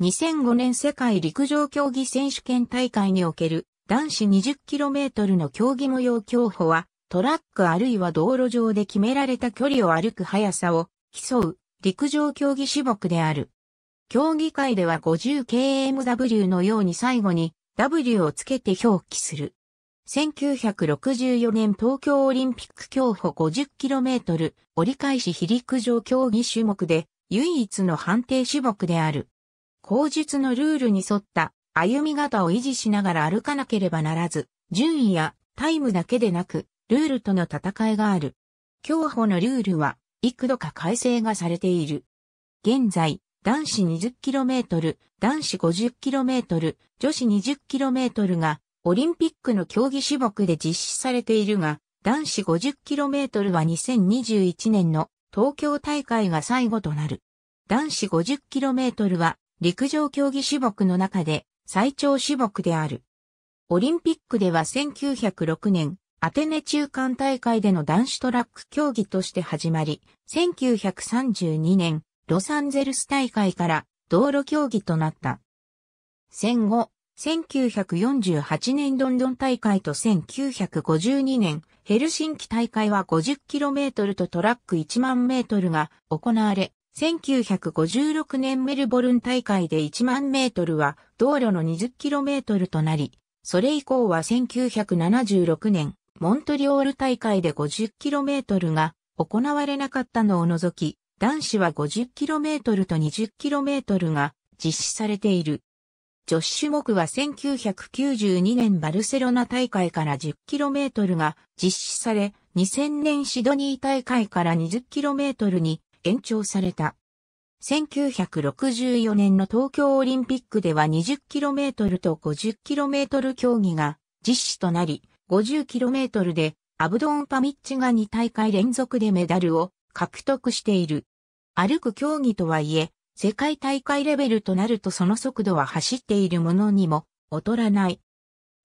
2005年世界陸上競技選手権大会における男子 20km の競技模様競歩はトラックあるいは道路上で決められた距離を歩く速さを競う陸上競技種目である。競技会では 50kmw のように最後に W をつけて表記する。1964年東京オリンピック競歩 50km 折り返し非陸上競技種目で唯一の判定種目である。法術のルールに沿った歩み方を維持しながら歩かなければならず、順位やタイムだけでなく、ルールとの戦いがある。競歩のルールは、幾度か改正がされている。現在、男子 20km、男子 50km、女子 20km が、オリンピックの競技種目で実施されているが、男子 50km は2021年の東京大会が最後となる。男子 50km は陸上競技種目の中で最長種目である。オリンピックでは1906年、アテネ中間大会での男子トラック競技として始まり、1932年、ロサンゼルス大会から道路競技となった。戦後、1948年ロンドン大会と1952年ヘルシンキ大会は 50km とトラック1万メートルが行われ、1956年メルボルン大会で1万メートルは道路の 20km となり、それ以降は1976年モントリオール大会で 50km が行われなかったのを除き、男子は 50km と 20km が実施されている。女子種目は1992年バルセロナ大会から 10km が実施され、2000年シドニー大会から 20km に延長された。1964年の東京オリンピックでは 20km と 50km 競技が実施となり、50km でアブドン・パミッチが2大会連続でメダルを獲得している。歩く競技とはいえ、世界大会レベルとなるとその速度は走っているものにも劣らない。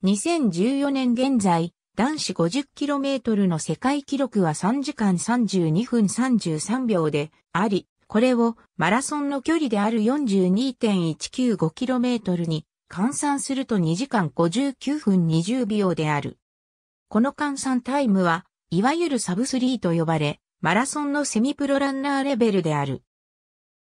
2014年現在、男子 50km の世界記録は3時間32分33秒であり、これをマラソンの距離である 42.195km に換算すると2時間59分20秒である。この換算タイムは、いわゆるサブスリーと呼ばれ、マラソンのセミプロランナーレベルである。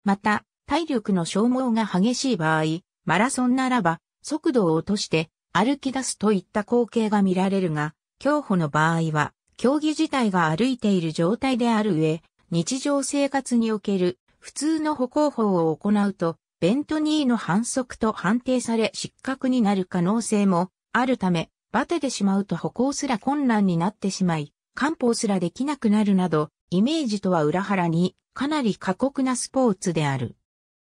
また、体力の消耗が激しい場合、マラソンならば、速度を落として歩き出すといった光景が見られるが、競歩の場合は、競技自体が歩いている状態である上、日常生活における普通の歩行法を行うと、ベントニーの反則と判定され失格になる可能性もあるため、バテてしまうと歩行すら困難になってしまい、漢方すらできなくなるなど、イメージとは裏腹にかなり過酷なスポーツである。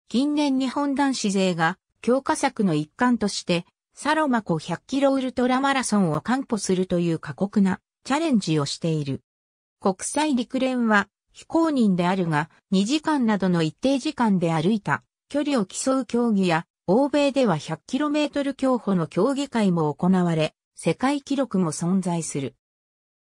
近年日本男子勢が強化策の一環としてサロマ湖100キロウルトラマラソンを完歩するという過酷なチャレンジをしている。国際陸連は非公認であるが2時間などの一定時間で歩いた距離を競う競技や欧米では 100km 競歩の競技会も行われ世界記録も存在する。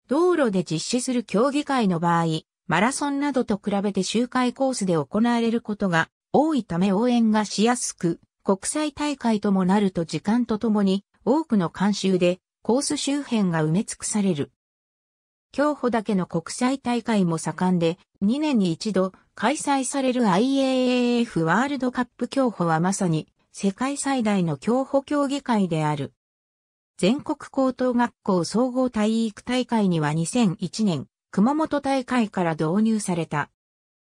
道路で実施する競技会の場合、マラソンなどと比べて周回コースで行われることが多いため応援がしやすく、国際大会ともなると時間とともに多くの慣習でコース周辺が埋め尽くされる。競歩だけの国際大会も盛んで2年に一度開催される IAAF ワールドカップ競歩はまさに世界最大の競歩競技会である。全国高等学校総合体育大会には2001年熊本大会から導入された。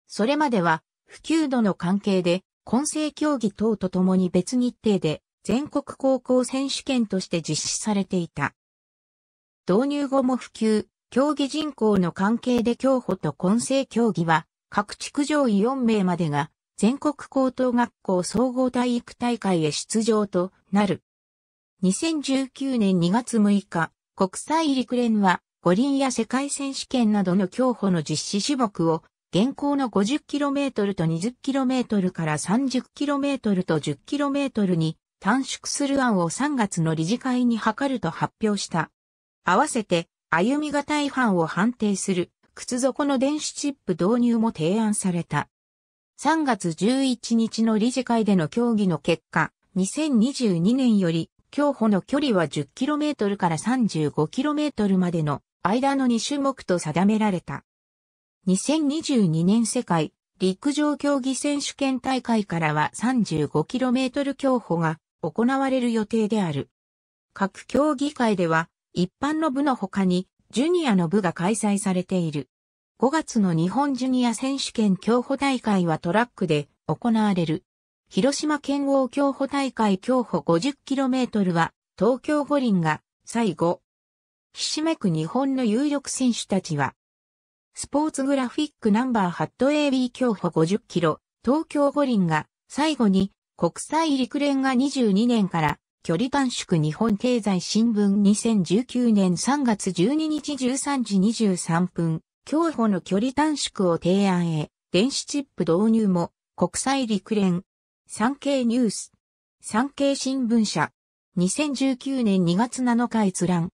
それまでは普及度の関係で混成競技等とともに別日程で全国高校選手権として実施されていた。導入後も普及、競技人口の関係で競歩と混成競技は各地区上位4名までが全国高等学校総合体育大会へ出場となる。2019年2月6日、国際陸連は五輪や世界選手権などの競歩の実施種目を現行の 50km と 20km から 30km と 10km に短縮する案を3月の理事会に諮ると発表した。合わせて、歩み型違反を判定する靴底の電子チップ導入も提案された。3月11日の理事会での協議の結果、2022年より競歩の距離は 10km から 35km までの間の2種目と定められた。2022年世界陸上競技選手権大会からは 35km 競歩が行われる予定である。各競技会では一般の部の他にジュニアの部が開催されている。5月の日本ジュニア選手権競歩大会はトラックで行われる。広島県王競歩大会競歩 50km は東京五輪が最後。ひしめく日本の有力選手たちはスポーツグラフィックナンバーハット AB 競歩50キロ、東京五輪が、最後に、国際陸連が22年から、距離短縮日本経済新聞2019年3月12日13時23分、競歩の距離短縮を提案へ、電子チップ導入も、国際陸連、産経ニュース、産経新聞社、2019年2月7日閲覧、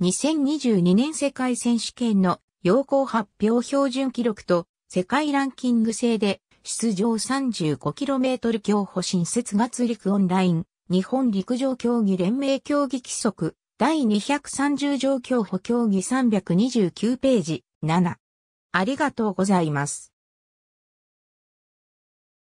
2022年世界選手権の要項発表標準記録と世界ランキング制で出場 35km 競歩新設月陸オンライン日本陸上競技連盟競技規則第230条競歩競技329ページ7ありがとうございます。